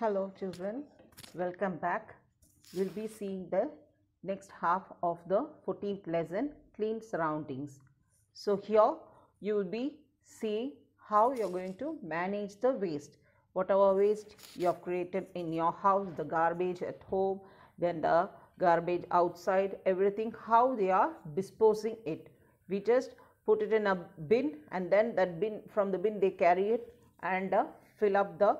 Hello children, welcome back. We'll be seeing the next half of the 14th lesson, clean surroundings. So here you will be seeing how you're going to manage the waste. Whatever waste you have created in your house, the garbage at home, then the garbage outside, everything, how they are disposing it. We just put it in a bin and then that bin from the bin they carry it and uh, fill up the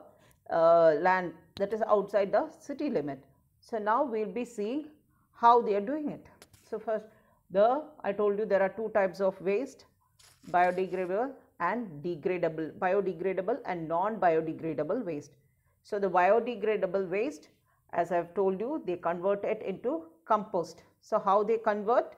uh, land that is outside the city limit. So, now we will be seeing how they are doing it. So, first the I told you there are two types of waste biodegradable and degradable biodegradable and non biodegradable waste. So, the biodegradable waste as I have told you they convert it into compost. So, how they convert?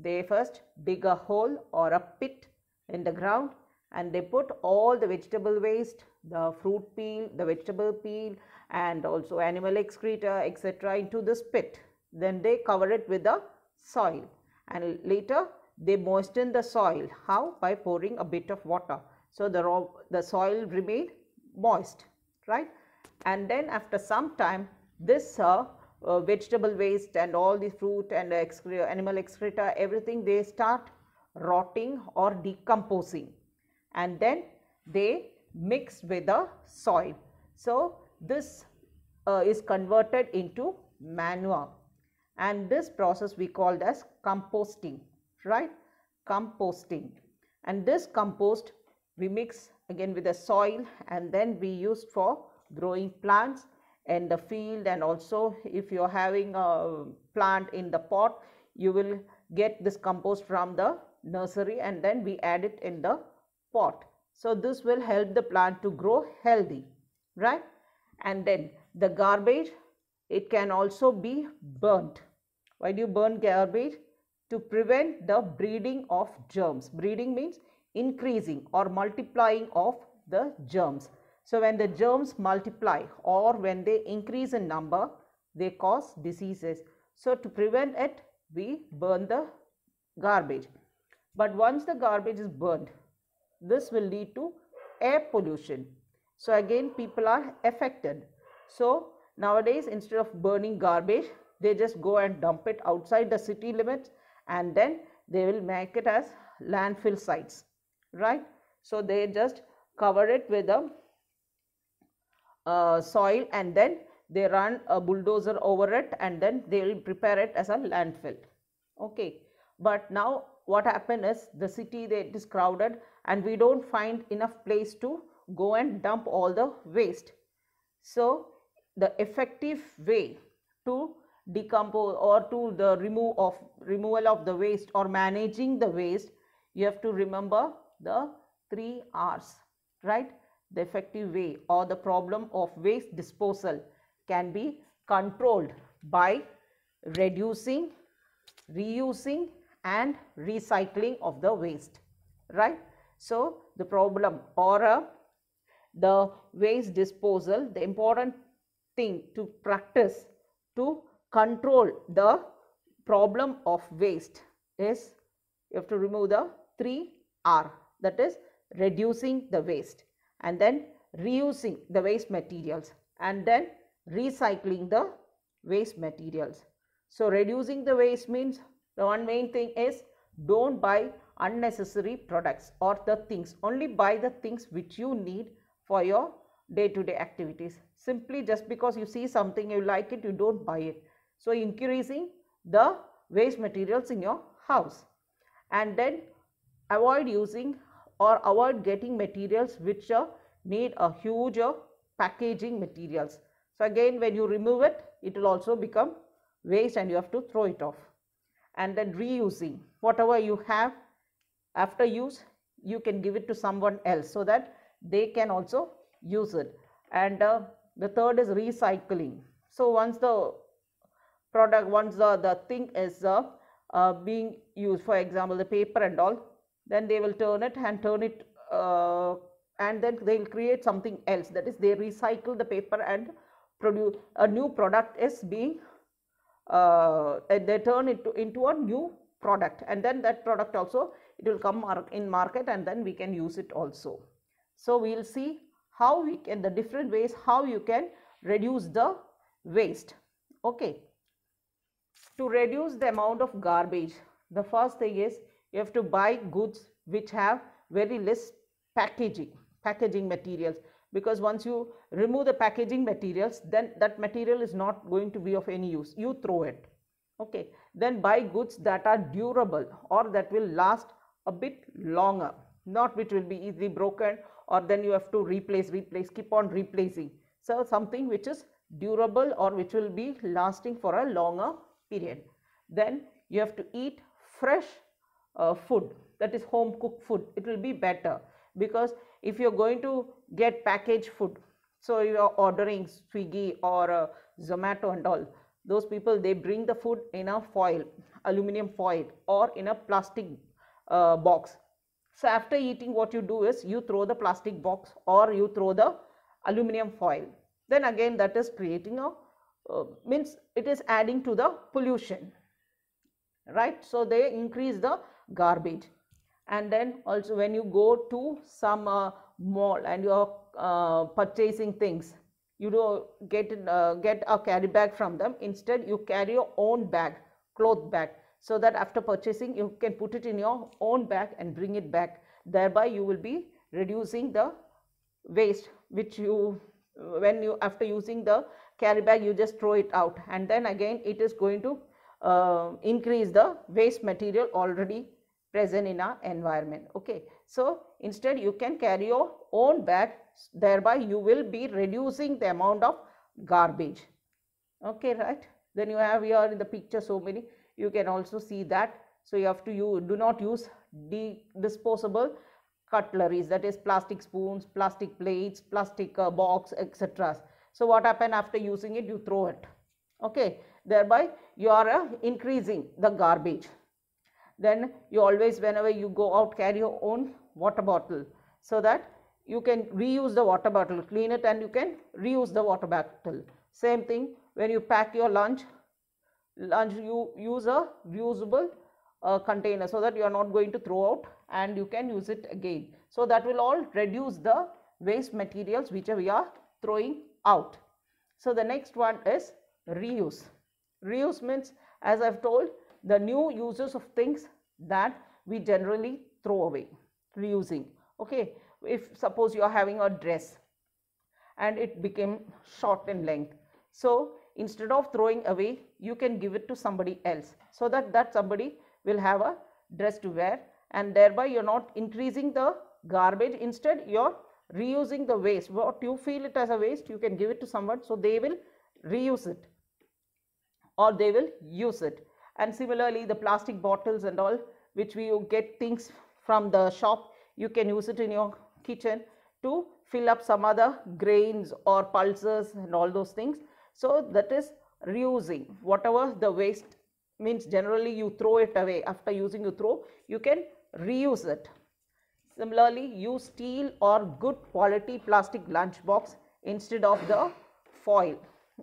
They first dig a hole or a pit in the ground and they put all the vegetable waste, the fruit peel, the vegetable peel and also animal excreta etc. into this pit. Then they cover it with the soil and later they moisten the soil. How? By pouring a bit of water. So, the, raw, the soil remains moist right and then after some time this uh, uh, vegetable waste and all the fruit and excre animal excreta everything they start rotting or decomposing and then they mix with the soil. So, this uh, is converted into manure and this process we called as composting, right? Composting and this compost we mix again with the soil and then we use for growing plants in the field and also if you are having a plant in the pot you will get this compost from the nursery and then we add it in the pot. So this will help the plant to grow healthy, right? And then the garbage, it can also be burnt. Why do you burn garbage? To prevent the breeding of germs. Breeding means increasing or multiplying of the germs. So when the germs multiply or when they increase in number, they cause diseases. So to prevent it, we burn the garbage. But once the garbage is burned, this will lead to air pollution. So again, people are affected. So nowadays, instead of burning garbage, they just go and dump it outside the city limits and then they will make it as landfill sites, right? So they just cover it with a uh, soil and then they run a bulldozer over it and then they will prepare it as a landfill okay but now what happens is the city that is crowded and we don't find enough place to go and dump all the waste. So, the effective way to decompose or to the remove of removal of the waste or managing the waste you have to remember the 3 R's right the effective way or the problem of waste disposal can be controlled by reducing reusing and recycling of the waste right so the problem or uh, the waste disposal the important thing to practice to control the problem of waste is you have to remove the 3 R that is reducing the waste and then reusing the waste materials and then recycling the waste materials. So, reducing the waste means the one main thing is don't buy unnecessary products or the things. Only buy the things which you need for your day-to-day -day activities. Simply just because you see something, you like it, you don't buy it. So, increasing the waste materials in your house. And then avoid using or avoid getting materials which uh, need a huge uh, packaging materials. So, again when you remove it, it will also become waste and you have to throw it off and then reusing whatever you have after use you can give it to someone else so that they can also use it and uh, the third is recycling so once the product once the, the thing is uh, uh, being used for example the paper and all then they will turn it and turn it uh, and then they will create something else that is they recycle the paper and produce a new product is being uh, they turn it to, into a new product and then that product also it will come in market and then we can use it also. So, we will see how we can the different ways how you can reduce the waste. Okay. To reduce the amount of garbage, the first thing is you have to buy goods which have very less packaging, packaging materials because once you remove the packaging materials then that material is not going to be of any use you throw it okay then buy goods that are durable or that will last a bit longer not which will be easily broken or then you have to replace replace keep on replacing so something which is durable or which will be lasting for a longer period then you have to eat fresh uh, food that is home cooked food it will be better because if you're going to get packaged food so you're ordering swiggy or uh, zomato and all those people they bring the food in a foil aluminum foil or in a plastic uh, box so after eating what you do is you throw the plastic box or you throw the aluminum foil then again that is creating a uh, means it is adding to the pollution right so they increase the garbage and then also when you go to some uh, mall and you're uh, purchasing things you don't get uh, get a carry bag from them instead you carry your own bag cloth bag so that after purchasing you can put it in your own bag and bring it back thereby you will be reducing the waste which you when you after using the carry bag you just throw it out and then again it is going to uh, increase the waste material already present in our environment. Okay. So, instead you can carry your own bag thereby you will be reducing the amount of garbage. Okay, right. Then you have here in the picture so many you can also see that. So, you have to you do not use disposable cutleries that is plastic spoons, plastic plates, plastic uh, box etc. So, what happen after using it you throw it. Okay. Thereby you are uh, increasing the garbage then you always whenever you go out carry your own water bottle so that you can reuse the water bottle clean it and you can reuse the water bottle same thing when you pack your lunch lunch you use a reusable uh, container so that you are not going to throw out and you can use it again so that will all reduce the waste materials which we are throwing out so the next one is reuse reuse means as i've told the new uses of things that we generally throw away, reusing. Okay, if suppose you are having a dress and it became short in length. So instead of throwing away, you can give it to somebody else so that that somebody will have a dress to wear and thereby you're not increasing the garbage. Instead, you're reusing the waste. What you feel it as a waste, you can give it to someone so they will reuse it or they will use it and similarly the plastic bottles and all which we get things from the shop you can use it in your kitchen to fill up some other grains or pulses and all those things so that is reusing whatever the waste means generally you throw it away after using you throw you can reuse it similarly use steel or good quality plastic lunch box instead of the foil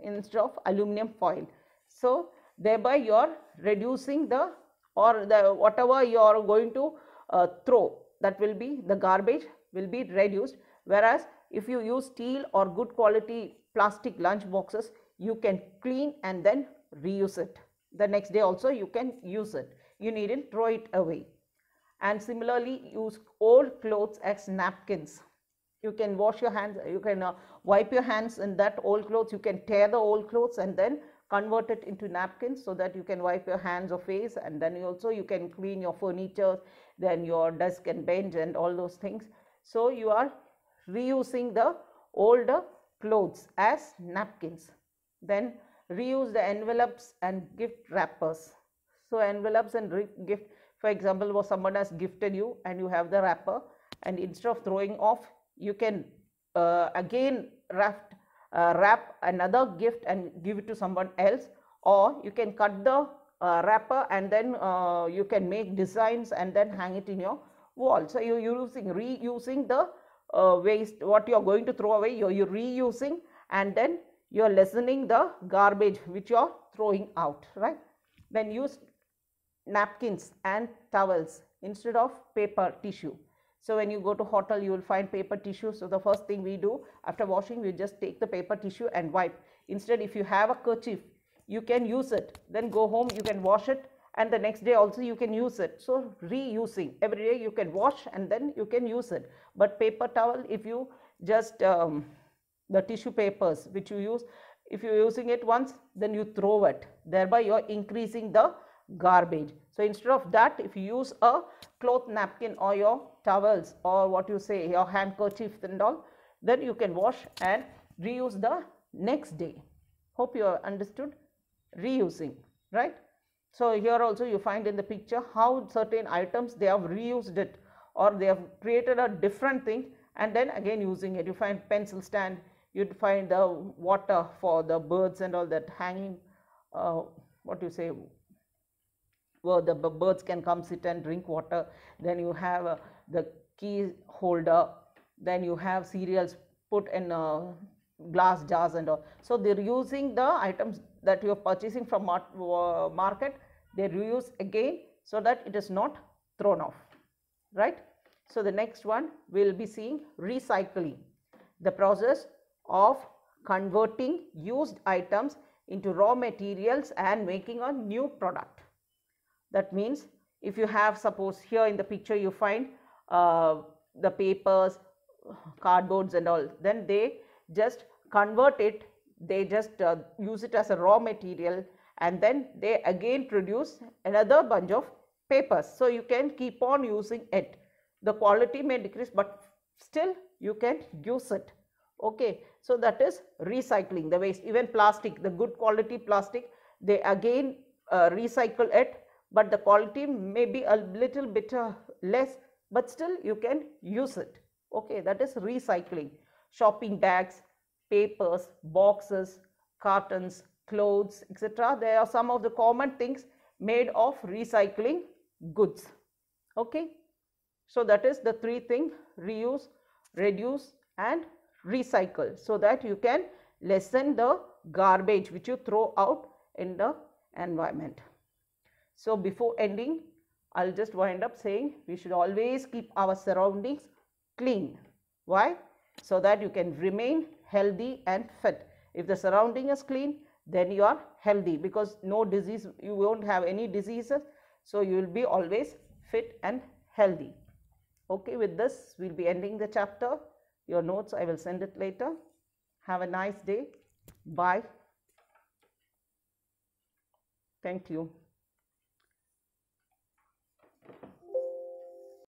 instead of aluminum foil so thereby you are reducing the or the whatever you are going to uh, throw that will be the garbage will be reduced whereas if you use steel or good quality plastic lunch boxes you can clean and then reuse it the next day also you can use it you needn't throw it away and similarly use old clothes as napkins you can wash your hands you can uh, wipe your hands in that old clothes you can tear the old clothes and then convert it into napkins so that you can wipe your hands or face and then you also you can clean your furniture then your desk and bench and all those things so you are reusing the older clothes as napkins then reuse the envelopes and gift wrappers so envelopes and gift for example was someone has gifted you and you have the wrapper and instead of throwing off you can uh, again wrap uh, wrap another gift and give it to someone else or you can cut the uh, wrapper and then uh, you can make designs and then hang it in your wall so you're using reusing the uh, waste what you're going to throw away you're, you're reusing and then you're lessening the garbage which you're throwing out right then use napkins and towels instead of paper tissue so when you go to hotel, you will find paper tissue. So the first thing we do after washing, we just take the paper tissue and wipe. Instead, if you have a kerchief, you can use it. Then go home, you can wash it and the next day also you can use it. So reusing. Every day you can wash and then you can use it. But paper towel, if you just, um, the tissue papers which you use, if you're using it once, then you throw it. Thereby you're increasing the garbage. So instead of that, if you use a cloth napkin or your towels or what you say, your handkerchief and all, then you can wash and reuse the next day. Hope you have understood reusing, right? So here also you find in the picture how certain items they have reused it or they have created a different thing and then again using it. You find pencil stand, you find the water for the birds and all that hanging, uh, what do you say, where the birds can come sit and drink water. Then you have uh, the key holder. Then you have cereals put in uh, glass jars and all. So they're using the items that you're purchasing from mar uh, market. They reuse again so that it is not thrown off, right? So the next one we'll be seeing recycling, the process of converting used items into raw materials and making a new product. That means if you have suppose here in the picture you find uh, the papers, cardboards and all, then they just convert it, they just uh, use it as a raw material and then they again produce another bunch of papers. So, you can keep on using it. The quality may decrease, but still you can use it. Okay. So, that is recycling the waste even plastic the good quality plastic they again uh, recycle it but the quality may be a little bit uh, less but still you can use it okay that is recycling shopping bags papers boxes cartons clothes etc There are some of the common things made of recycling goods okay so that is the three thing reuse reduce and recycle so that you can lessen the garbage which you throw out in the environment so before ending, I'll just wind up saying we should always keep our surroundings clean. Why? So that you can remain healthy and fit. If the surrounding is clean, then you are healthy because no disease, you won't have any diseases. So you will be always fit and healthy. Okay, with this, we'll be ending the chapter. Your notes, I will send it later. Have a nice day. Bye. Thank you.